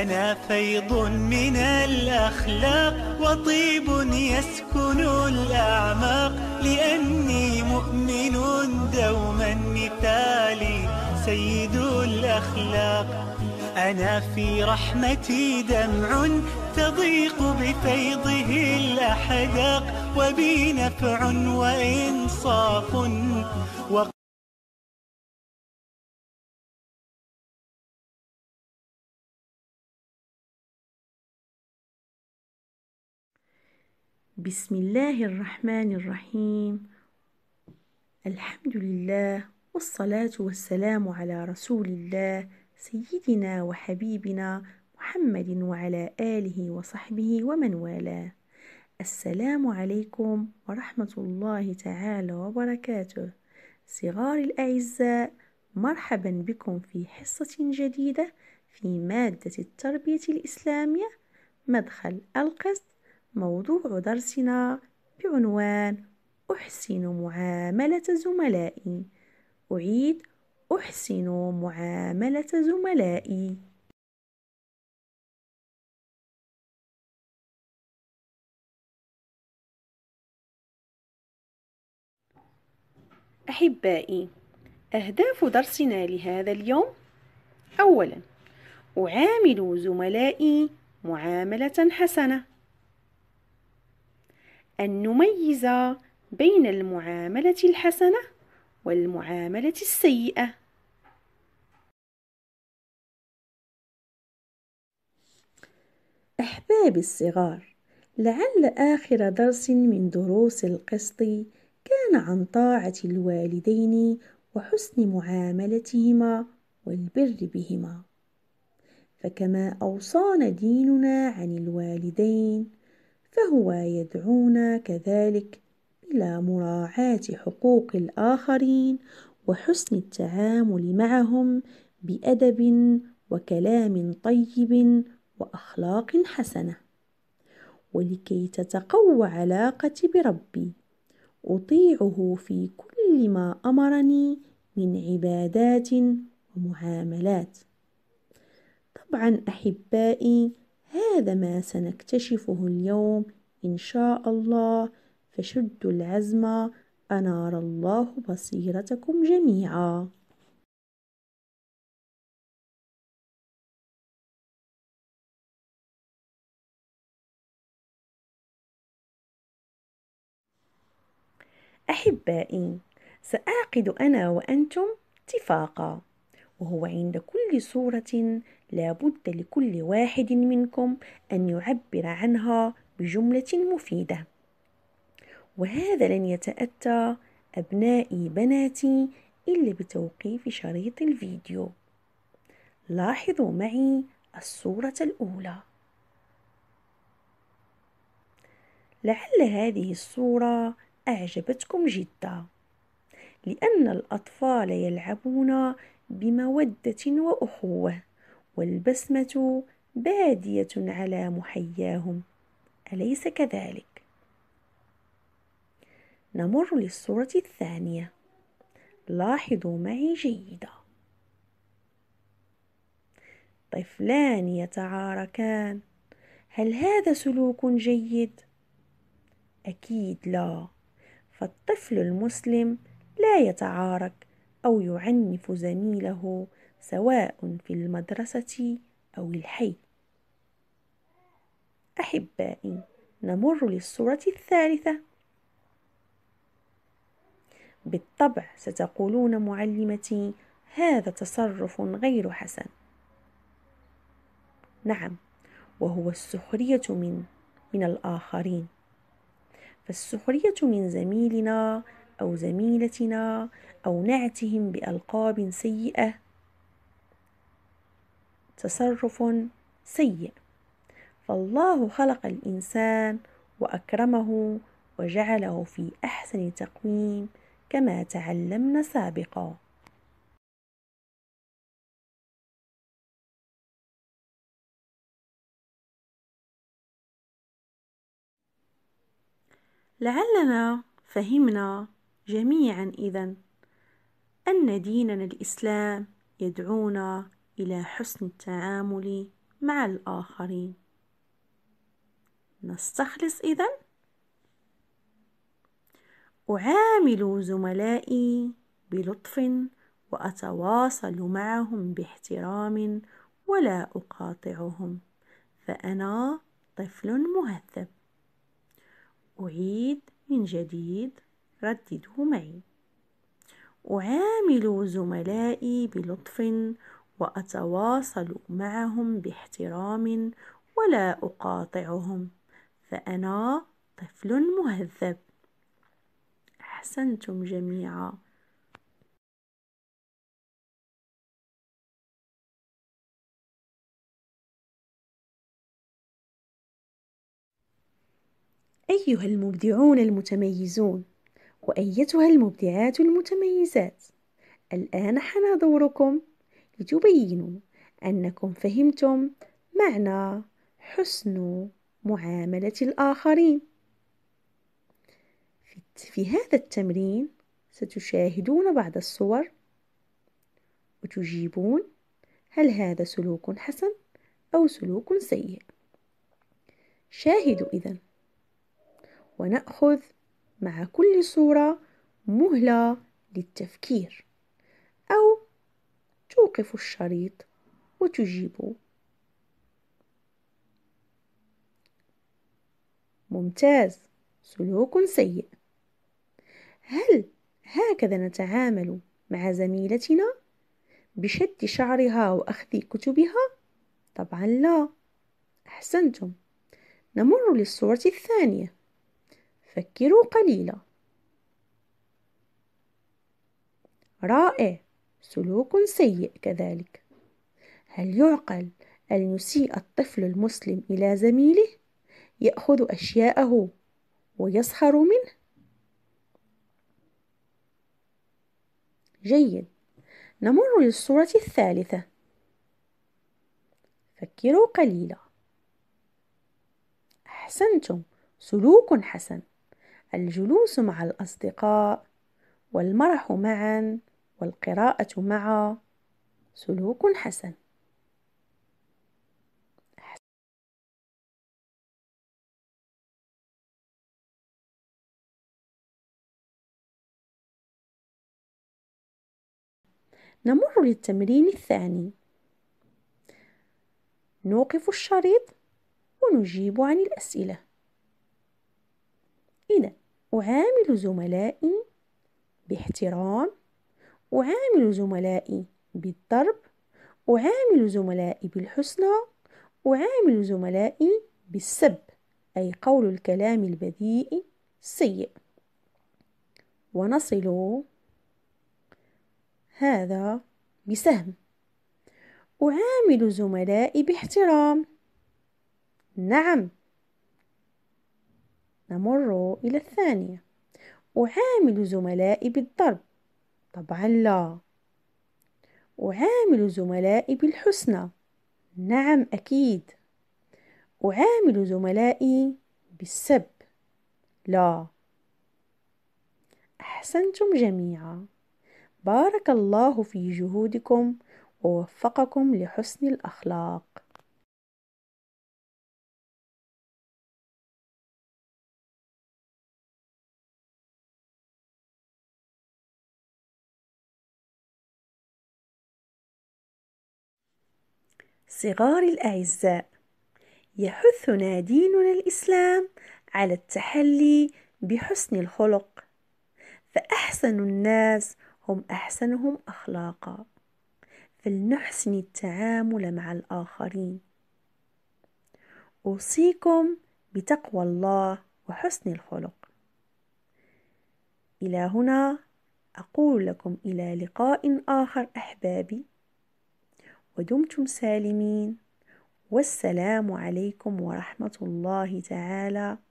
أنا فيض من الأخلاق وطيب يسكن الأعماق لأني مؤمن دوما مثالي سيد الأخلاق أنا في رحمتي دمع تضيق بفيضه الأحداق وبي نفع وإنصاف بسم الله الرحمن الرحيم الحمد لله والصلاة والسلام على رسول الله سيدنا وحبيبنا محمد وعلى آله وصحبه ومن والاه السلام عليكم ورحمة الله تعالى وبركاته صغار الأعزاء مرحبا بكم في حصة جديدة في مادة التربية الإسلامية مدخل القسط موضوع درسنا بعنوان أحسن معاملة زملائي أعيد أحسن معاملة زملائي أحبائي أهداف درسنا لهذا اليوم أولا أعامل زملائي معاملة حسنة أن نميز بين المعاملة الحسنة والمعاملة السيئة أحبابي الصغار لعل آخر درس من دروس القسط كان عن طاعة الوالدين وحسن معاملتهما والبر بهما فكما أوصانا ديننا عن الوالدين فهو يدعونا كذلك إلى مراعاة حقوق الآخرين وحسن التعامل معهم بأدب وكلام طيب وأخلاق حسنة ولكي تتقوى علاقتي بربي أطيعه في كل ما أمرني من عبادات ومعاملات طبعا أحبائي هذا ما سنكتشفه اليوم إن شاء الله فشدوا العزم أنار الله بصيرتكم جميعا أحبائي سأعقد أنا وأنتم اتفاقا وهو عند كل صورة لابد لكل واحد منكم أن يعبر عنها بجملة مفيدة وهذا لن يتأتى أبنائي بناتي إلا بتوقيف شريط الفيديو لاحظوا معي الصورة الأولى لعل هذه الصورة أعجبتكم جدا لأن الأطفال يلعبون بمودة وأخوة والبسمة بادية على محياهم أليس كذلك؟ نمر للصورة الثانية لاحظوا معي جيدا طفلان يتعاركان هل هذا سلوك جيد؟ أكيد لا فالطفل المسلم لا يتعارك أو يعنف زميله سواء في المدرسة أو الحي أحبائي نمر للصورة الثالثة بالطبع ستقولون معلمتي هذا تصرف غير حسن نعم وهو السخرية من من الآخرين فالسخرية من زميلنا أو زميلتنا أو نعتهم بألقاب سيئة تصرف سيء فالله خلق الانسان واكرمه وجعله في احسن تقويم كما تعلمنا سابقا لعلنا فهمنا جميعا اذا ان ديننا الاسلام يدعونا إلى حسن التعامل مع الآخرين نستخلص اذا أعامل زملائي بلطف وأتواصل معهم باحترام ولا أقاطعهم فأنا طفل مهذب أعيد من جديد رددوا معي أعامل زملائي بلطف وأتواصل معهم باحترام ولا أقاطعهم فأنا طفل مهذب أحسنتم جميعا أيها المبدعون المتميزون وأيتها المبدعات المتميزات الآن حان دوركم تبين أنكم فهمتم معنى حسن معاملة الآخرين في هذا التمرين ستشاهدون بعض الصور وتجيبون هل هذا سلوك حسن أو سلوك سيء شاهدوا إذا ونأخذ مع كل صورة مهلة للتفكير توقف الشريط وتجيب ممتاز سلوك سيء هل هكذا نتعامل مع زميلتنا بشد شعرها واخذ كتبها طبعا لا احسنتم نمر للصوره الثانيه فكروا قليلا رائع سلوك سيء كذلك هل يعقل أن يسيء الطفل المسلم إلى زميله يأخذ أشياءه ويسخر منه جيد نمر للصورة الثالثة فكروا قليلا أحسنتم سلوك حسن الجلوس مع الأصدقاء والمرح معاً والقراءة مع سلوك حسن نمر للتمرين الثاني نوقف الشريط ونجيب عن الأسئلة إذا أعامل زملائي باحترام أعامل زملائي بالضرب أعامل زملائي بالحسنى أعامل زملائي بالسب أي قول الكلام البذيء السيء ونصل هذا بسهم أعامل زملائي باحترام نعم نمر إلى الثانية أعامل زملائي بالضرب طبعا لا أعامل زملائي بالحسنى نعم أكيد أعامل زملائي بالسب لا أحسنتم جميعا بارك الله في جهودكم ووفقكم لحسن الأخلاق صغار الأعزاء يحثنا ديننا الإسلام على التحلي بحسن الخلق فأحسن الناس هم أحسنهم أخلاقا فلنحسن التعامل مع الآخرين أوصيكم بتقوى الله وحسن الخلق إلى هنا أقول لكم إلى لقاء آخر أحبابي ودمتم سالمين والسلام عليكم ورحمة الله تعالى